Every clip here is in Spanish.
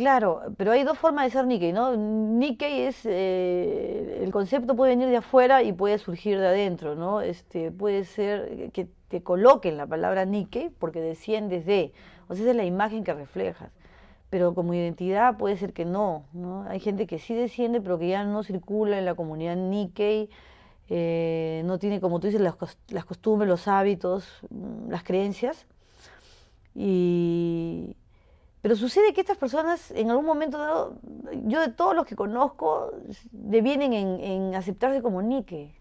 Claro, pero hay dos formas de ser Nikkei, ¿no? Nikkei es, eh, el concepto puede venir de afuera y puede surgir de adentro, ¿no? Este, puede ser que te coloquen la palabra Nikkei porque desciendes de, o sea, esa es la imagen que reflejas, pero como identidad puede ser que no, Hay gente que sí desciende pero que ya no circula en la comunidad Nikkei, eh, no tiene, como tú dices, las costumbres, los hábitos, mm, las creencias y pero sucede que estas personas, en algún momento dado, yo de todos los que conozco, devienen en, aceptarse como Nike.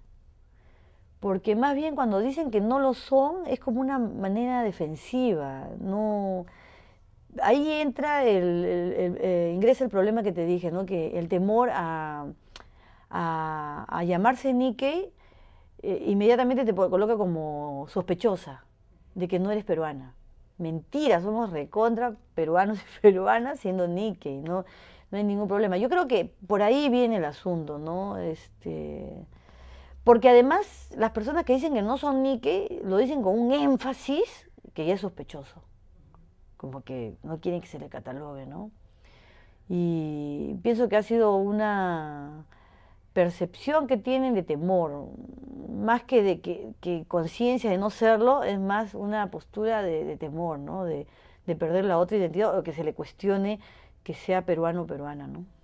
Porque más bien cuando dicen que no lo son, es como una manera defensiva. No, ahí entra el, eh, ingresa el problema que te dije, ¿no? Que el temor a, llamarse Nike eh, inmediatamente te coloca como sospechosa de que no eres peruana. Mentira, somos recontra peruanos y peruanas siendo Nikkei, ¿no? No hay ningún problema. Yo creo que por ahí viene el asunto, ¿no? Este, porque además las personas que dicen que no son Nike lo dicen con un énfasis que ya es sospechoso. Como que no quieren que se le catalogue, ¿no? Y pienso que ha sido una, percepción que tienen de temor, más que de que, conciencia de no serlo, es más una postura de, temor, ¿no? De, de, perder la otra identidad o que se le cuestione que sea peruano o peruana, ¿no?